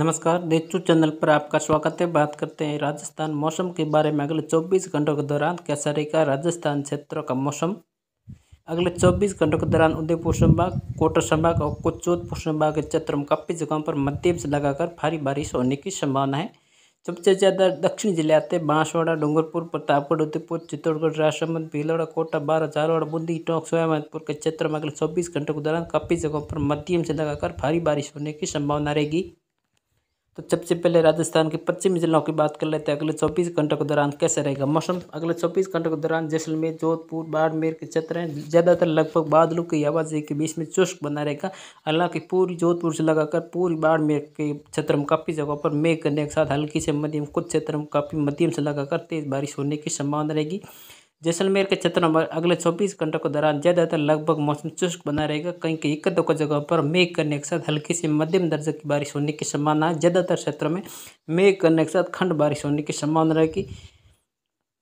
नमस्कार देचू चैनल पर आपका स्वागत है बात करते हैं राजस्थान मौसम के बारे में अगले 24 घंटों के दौरान कैसा रहेगा राजस्थान क्षेत्रों का मौसम अगले 24 घंटों के दौरान उदयपुर संभाग कोटा संभाग और कुछ जोधपुर संभाग के क्षेत्रों में काफ़ी जगहों पर मध्यम से लगाकर भारी बारिश होने की संभावना है सबसे ज़्यादा दक्षिण जिले आते हैं बांसवाड़ा डूंगरपुर प्रतापगढ़ उदयपुर चित्तौड़गढ़ राजसमंद भीलवाड़ा कोटा बारा झारवाड़ा बूंदी टोंक सोयामतपुर के क्षेत्र में अगले चौबीस घंटों के दौरान काफ़ी जगहों पर मध्यम से लगाकर भारी बारिश होने की संभावना रहेगी तो सबसे पहले राजस्थान के पश्चिमी जिलों की बात कर लेते हैं अगले चौबीस घंटों के दौरान कैसे रहेगा मौसम अगले चौबीस घंटों के दौरान जैसलमेर जोधपुर बाड़मेर के क्षेत्र हैं ज़्यादातर लगभग बादलों की आवाजाही के बीच में चुस्क बना रहेगा हालांकि पूरी जोधपुर से लगाकर पूरी बाड़मेर के क्षेत्र में काफ़ी जगहों पर मेघ करने के साथ हल्की से मध्यम कुछ क्षेत्र में काफ़ी मध्यम से लगाकर तेज़ बारिश होने की संभावना रहेगी जैसलमेर के क्षेत्र में अगले 24 घंटों के दौरान ज़्यादातर लगभग मौसम शुष्क बना रहेगा कहीं कहीं एक दो जगहों पर मेघ करने के साथ हल्की से मध्यम दर्जे की बारिश होने की संभावना है ज़्यादातर क्षेत्रों में मेघ करने के साथ खंड बारिश होने की संभावना रहेगी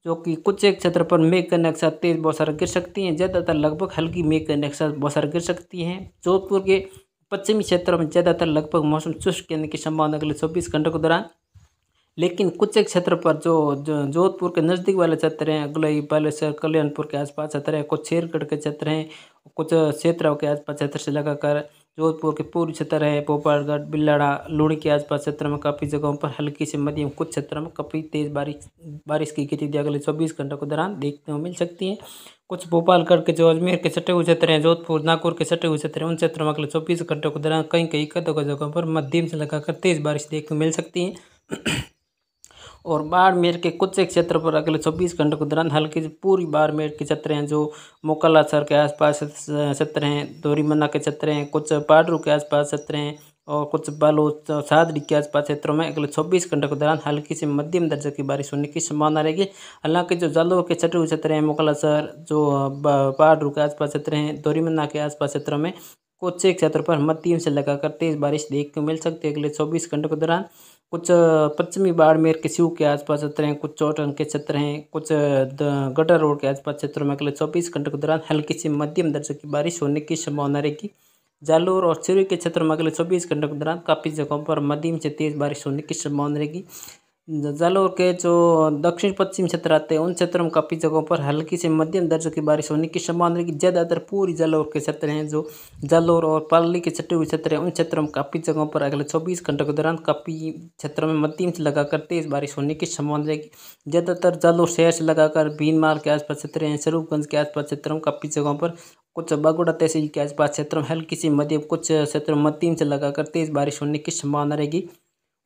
जो कि कुछ एक क्षेत्र पर मेघ करने के साथ तेज़ बौसार गिर सकती हैं ज़्यादातर लगभग हल्की मेघ करने के साथ बौसार गिर सकती हैं जोधपुर के पश्चिमी क्षेत्रों में ज़्यादातर लगभग मौसम शुष्क करने की संभावना अगले चौबीस घंटों के दौरान लेकिन कुछ एक क्षेत्र पर जो जोधपुर के नज़दीक वाले क्षेत्र हैं अगलई बालेश्वर कल्याणपुर के आसपास क्षेत्र हैं कुछ शेरगढ़ के क्षेत्र हैं कुछ क्षेत्रों के आसपास क्षेत्र से लगाकर जोधपुर के पूर्व क्षेत्र है भोपालगढ़ बिल्लाड़ा लूणी के आसपास क्षेत्र में काफ़ी जगहों पर हल्की से मध्यम कुछ क्षेत्रों में काफ़ी तेज़ बारिश बारिश की गतिविधि अगले चौबीस घंटों के दौरान देखने को मिल सकती है कुछ भोपालगढ़ के जो अजमेर के सटे हुए क्षेत्र हैं जोधपुर नागपुर के सटे हुए क्षेत्र हैं उन क्षेत्रों में अगले चौबीस घंटों के दौरान कहीं कहीं कदों जगहों पर मध्यम से लगाकर तेज़ बारिश देखने को मिल सकती है और बाड़मेर के कुछ एक क्षेत्र पर अगले चौबीस घंटों के दौरान हल्की से पूरी बाड़मेर के क्षेत्र हैं जो मोकलासर के आसपास क्षेत्र हैं दोरीमन्ना के क्षेत्र हैं कुछ पाडरू के आसपास क्षेत्र हैं और कुछ बालोच सादड़ी के आसपास क्षेत्रों में अगले चौबीस घंटों के दौरान हल्की से मध्यम दर्जे की बारिश होने की संभावना रहेगी हालांकि जो जालोर के क्षेत्र क्षेत्र हैं मोकलासर जो पाडरू के आसपास क्षेत्र हैं दोरीमन्ना के आसपास क्षेत्रों में कुछ क्षेत्र पर मध्यम से लगाकर तेज बारिश देखने को मिल सकती है अगले चौबीस घंटों के दौरान कुछ पश्चिमी बाड़मेर के शिव के आसपास क्षेत्र हैं कुछ चौटन के क्षेत्र हैं कुछ गटर रोड के आसपास क्षेत्रों में अगले चौबीस घंटों के दौरान हल्की से मध्यम दर्जे की बारिश होने की संभावना रहेगी जालोर और सिरी के क्षेत्र में अगले चौबीस घंटों के दौरान काफ़ी जगहों पर मध्यम से तेज़ बारिश होने की संभावना रहेगी जालोर के जो दक्षिण पश्चिम क्षेत्र आते हैं उन क्षेत्रों में काफ़ी जगहों पर हल्की से मध्यम दर्जों की बारिश होने की संभावना रहेगी ज़्यादातर पूरी जालोर के क्षेत्र हैं जो जालोर और पाली के छठे हुए क्षेत्र हैं उन क्षेत्रों में काफ़ी जगहों पर अगले चौबीस घंटों के दौरान काफ़ी क्षेत्रों में मध्यम से लगाकर तेज़ बारिश होने की संभावना रहेगी ज़्यादातर जालोर शहर से लगाकर भीनमाल के आसपास क्षेत्र हैं स्वरूपगंज के आसपास क्षेत्रों में काफ़ी जगहों पर कुछ बागोड़ा तहसील के आसपास क्षेत्रों में हल्की से मध्यम कुछ क्षेत्रों में मध्यम से लगाकर तेज़ बारिश होने की संभावना रहेगी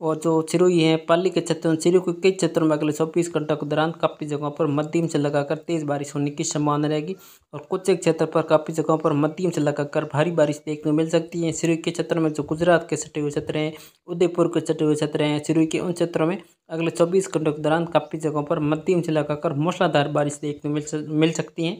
और जो सिरोही है पाली के क्षेत्र में सिरोही के कई क्षेत्रों में अगले चौबीस घंटों के दौरान काफ़ी जगहों पर मध्यम से लगाकर तेज़ बारिश होने की संभावना रहेगी और कुछ एक क्षेत्र पर काफ़ी जगहों पर मध्यम से लगाकर भारी बारिश देखने को मिल सकती है सिरोही के क्षेत्र में जो गुजरात के सटे हुए क्षेत्र हैं उदयपुर के सटे हुए क्षेत्र हैं सिरोही के उन क्षेत्रों में अगले चौबीस घंटों के दौरान काफ़ी जगहों पर मध्यम से लगाकर मूसलाधार बारिश देखने मिल मिल सकती है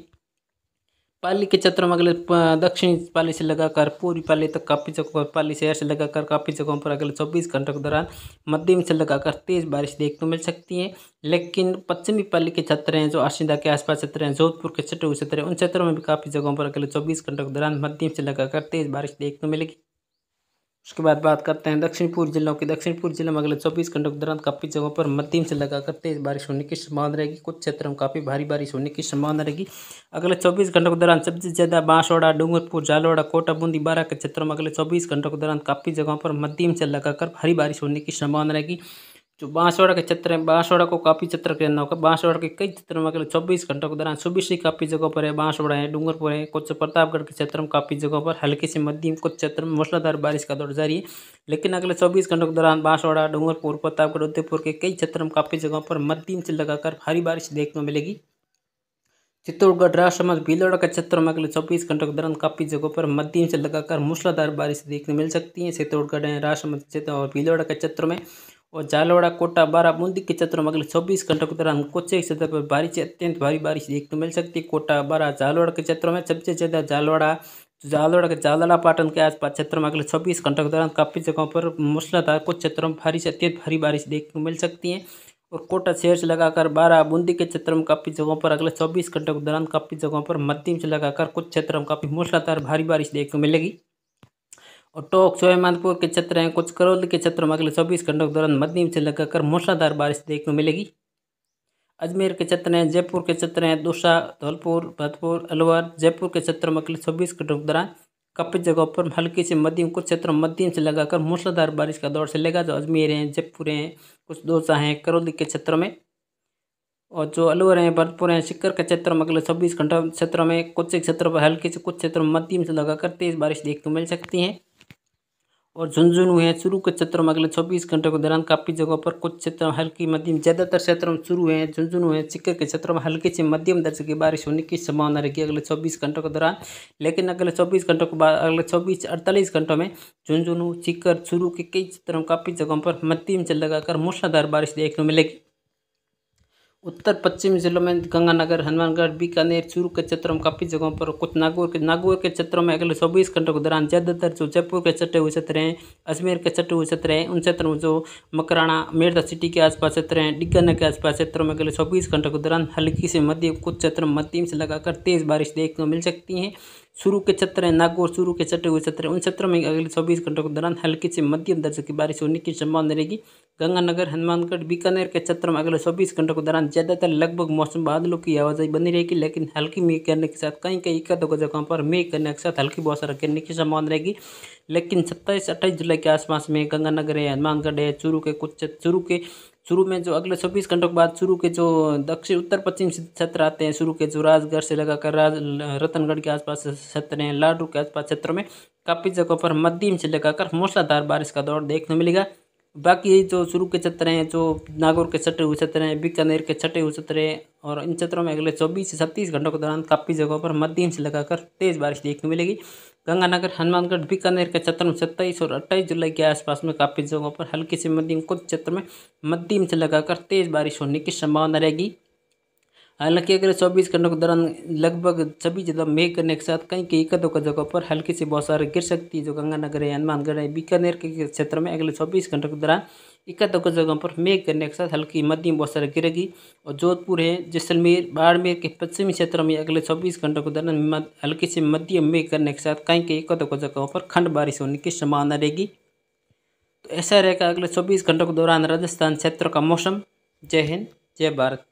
पाली के में अगले दक्षिण पाली से लगाकर पूर्वी पाली तक तो काफ़ी जगहों पर पाली शहर से लगाकर काफ़ी जगहों पर अगले चौबीस घंटों के दौरान मध्यम से लगाकर तेज़ बारिश देखने को मिल सकती है लेकिन पश्चिमी पाली के क्षेत्र हैं जो आशिंदा के आसपास क्षेत्र हैं जोधपुर के क्षेत्र क्षेत्र हैं उन क्षेत्रों में भी काफ़ी जगहों पर अगले चौबीस घंटों के दौरान मध्यम से लगाकर तेज़ बारिश देखने को मिलेगी उसके बाद बात करते हैं दक्षिणपुर जिलों की दक्षिणपुर जिले में अगले चौबीस घंटों के दौरान काफ़ी जगहों पर मध्यम से लगाकर तेज बारिश होने की संभावना रहेगी कुछ क्षेत्रों में काफ़ी भारी बारिश होने की संभावना रहेगी अगले चौबीस घंटों के दौरान सबसे ज़्यादा बांसवाड़ा डूंगरपुर जालवाड़ा कोटा बूंदी बारह के क्षेत्रों में अगले चौबीस घंटों के दौरान काफ़ी जगहों पर मध्यम से लगाकर भारी बारिश होने की संभावना रहेगी जो बांसवाड़ा के क्षेत्र है बांसवाड़ा को काफ़ी क्षेत्र कहना होगा बांसवाड़ा के कई क्षेत्रों में मतलब चौबीस घंटों के दौरान सुबह से काफ़ी जगहों पर है बांसवाड़ा है डूंगरपुर है कुछ प्रतापगढ़ के क्षेत्र में काफ़ी जगहों पर हल्की से मध्यम कुछ क्षेत्र में मूसलाधार बारिश का दौर जारी है लेकिन अगले चौबीस घंटों के दौरान बांसवाड़ा डूंगरपुर प्रतापगढ़ उदयपुर के कई क्षेत्रों में काफ़ी जगहों पर मध्यम से लगाकर भारी बारिश देखने को मिलेगी चित्तौड़गढ़ राजसमंद भीलवाड़ा के क्षेत्रों में अगले चौबीस घंटों के दौरान काफ़ी जगहों पर मध्यम से लगाकर मूसलाधार बारिश देखने मिल सकती है चित्तौड़गढ़ राजसमंद क्षेत्र और भीलवाड़ा के क्षेत्रों में और झालवाड़ा कोटा बारा बूंदी के क्षेत्रों में अगले चौबीस घंटों के दौरान कुछ एक क्षेत्र पर बारिश अत्यंत भारी बारिश देखने मिल सकती है कोटा बारा झालवाड़ा के क्षेत्रों में सबसे ज़्यादा झालवाड़ा झालवाड़ा के झालड़ा पाटन के आसपास क्षेत्रों में अगले चौबीस घंटों के दौरान काफ़ी जगहों पर मूसलाधार कुछ क्षेत्रों में भारी से अत्यंत भारी बारिश देखने मिल सकती है और कोटा शहर से लगाकर बारह बूंदी के क्षेत्र में काफ़ी जगहों पर अगले चौबीस घंटों के दौरान काफ़ी जगहों पर मध्यम से लगाकर कुछ क्षेत्रों में काफ़ी मूसलाधार भारी बारिश देखने मिलेगी और टोक टोंक मानपुर के क्षेत्र हैं कुछ करौली के क्षेत्रों में अगले चौबीस घंटों के दौरान मध्यम से लगाकर मूसलाधार बारिश देखने मिलेगी अजमेर के क्षेत्र हैं जयपुर के क्षेत्र हैं दूसरा धौलपुर भरतपुर अलवर जयपुर के क्षेत्रों में अगले चौबीस घंटों के दौरान काफ़ी जगहों पर हल्की से मध्यम कुछ क्षेत्रों में मध्यम से लगाकर मूसलाधार बारिश का दौर चलेगा जो अजमेर हैं जयपुर हैं कुछ दोसा हैं करौली के क्षेत्रों में और जो अलवर हैं भरतपुर हैं सिक्कर के क्षेत्र में अगले चौबीस घंटों क्षेत्रों में कुछ क्षेत्रों पर हल्की से कुछ क्षेत्रों में मध्यम से लगाकर तेज़ बारिश देखने को मिल सकती है और झुंझुनू है शुरू के क्षेत्रों में अगले छब्बीस घंटे के दौरान काफ़ी जगहों पर कुछ क्षेत्रों में हल्की मध्यम ज़्यादातर क्षेत्रों में शुरू है झुंझुनू है सिक्के के क्षेत्रों में हल्की से मध्यम दर्ज की बारिश होने की संभावना रहेगी अगले चौबीस घंटों के दौरान लेकिन अगले चौबीस घंटों के बाद अगले चौबीस अड़तालीस घंटों में झुंझुनू चिक्कर चुरू के कई क्षेत्रों में काफ़ी जगहों पर मध्यम से लगाकर मूसलाधार बारिश देखने को मिलेगी उत्तर पश्चिम जिलों में गंगानगर हनुमानगढ़ बीकानेर चूरू के क्षेत्रों में काफ़ी जगहों पर कुछ नागौर के नागौर के क्षेत्रों में अगले चौबीस घंटों के दौरान ज़्यादातर जो जयपुर के चट्टे हुए क्षेत्र हैं अजमेर के चट्टे हुए क्षेत्र हैं उन क्षेत्रों में जो मकराना मेरदा सिटी के आसपास क्षेत्र हैं डिग्गन के आसपास क्षेत्रों में अगले चौबीस घंटों के दौरान हल्की से मध्य कुछ क्षेत्र में मध्यम से लगाकर तेज़ बारिश देखने को मिल सकती है शुरू के क्षेत्र हैं नागौर शुरू के सटे हुए सत्र उन क्षेत्रों में अगले चौबीस घंटों के दौरान हल्की से मध्यम दर्जे की बारिश होने की संभावना रहेगी गंगानगर हनुमानगढ़ बीकानेर के क्षेत्रों में अगले चौबीस घंटों के दौरान ज़्यादातर लगभग मौसम बादलों की आवाजाही बनी रहेगी लेकिन हल्की मेघ करने के साथ कहीं कहीं इक्का दो जगहों पर मेघ करने के साथ हल्की सारा गिरने की संभावना रहेगी लेकिन सत्ताईस अट्ठाईस जुलाई के आसपास में गंगानगर है हनुमानगढ़ है चूरू के कुछ चूरू के शुरू में जो अगले चौबीस घंटों के बाद शुरू के जो दक्षिण उत्तर पश्चिम क्षेत्र आते हैं शुरू के जो राजगढ़ से लगाकर राज रतनगढ़ के आसपास क्षेत्र हैं लाडू के आसपास क्षेत्रों में काफ़ी जगहों पर मध्यम से लगाकर मूसलाधार बारिश का दौर देखने मिलेगा बाकी जो शुरू के क्षेत्र हैं जो नागौर के छठे हुए क्षेत्र हैं बीकानेर के छठे हुए क्षेत्र हैं और इन क्षेत्रों में अगले चौबीस से छत्तीस घंटों के दौरान काफ़ी जगहों पर मध्यम से लगाकर तेज़ बारिश देखने मिलेगी गंगानगर हनुमानगढ़ बीकानेर के क्षेत्र में सत्ताईस और अट्ठाईस जुलाई के आसपास में काफ़ी जगहों पर हल्की से मध्यम कुछ क्षेत्र में मध्यम से लगाकर तेज़ बारिश होने की संभावना रहेगी हालांकि अगले 24 घंटों के दौरान लगभग सभी जगह मेघ करने के साथ कहीं कहीं कदों का जगहों पर हल्की से बौसार गिर सकती है जो गंगानगर है हनुमानगढ़ है बीकानेर के क्षेत्र में अगले चौबीस घंटों के दौरान इक्यादों के जगहों पर मेघ करने के साथ हल्की मध्यम बौसार गिरेगी और जोधपुर है जैसलमेर बाड़मेर के पश्चिमी क्षेत्रों में अगले चौबीस घंटों के दौरान हल्की से मध्यम मेघ करने के साथ कहीं कहीं कदों का जगहों पर खंड बारिश होने की संभावना रहेगी तो ऐसा रहेगा अगले चौबीस घंटों के दौरान राजस्थान क्षेत्र का मौसम जय हिंद जय भारत